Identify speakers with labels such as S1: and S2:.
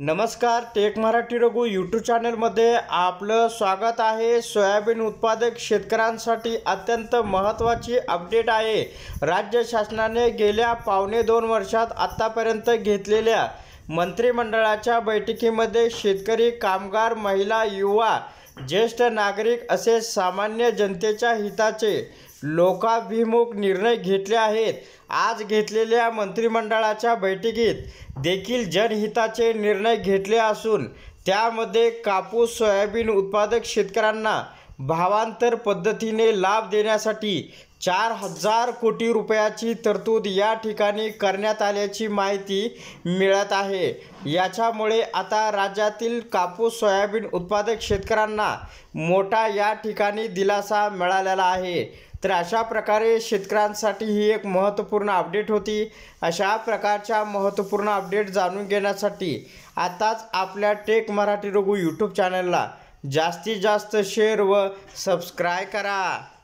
S1: नमस्कार take Marathi Raghu YouTube चॅनलमध्ये आपलं स्वागत आहे सोयाबीन उत्पादक शेतकऱ्यांसाठी अत्यंत महत्त्वाची अपडेट आहे राज्य शासनाने गेल्या पावणे दोन वर्षात आत्तापर्यंत घेतलेल्या मंत्रिमंडळाच्या बैठकीमध्ये शेतकरी कामगार महिला युवा ज्येष्ठ नागरिक असे सामान्य जनतेच्या हिताचे लोकाभिमुख निर्णय घेतले आहेत आज घेतलेल्या मंत्रिमंडळाच्या बैठकीत देखील जनहिताचे निर्णय घेतले असून त्यामध्ये कापूस सोयाबीन उत्पादक शेतकऱ्यांना भावांतर पद्धतीने लाभ देण्यासाठी चार हजार कोटी रुपयाची तरतूद या ठिकाणी करण्यात आल्याची माहिती मिळत आहे याच्यामुळे आता राज्यातील कापूस सोयाबीन उत्पादक शेतकऱ्यांना मोठा या ठिकाणी दिलासा मिळालेला आहे तर अशा प्रकारे शेतकऱ्यांसाठी ही एक महत्त्वपूर्ण अपडेट होती अशा प्रकारच्या महत्त्वपूर्ण अपडेट जाणून घेण्यासाठी आताच आपल्या टेक मराठी रघु यूट्यूब चॅनलला जास्तीत जास्त शेअर व सबस्क्राईब करा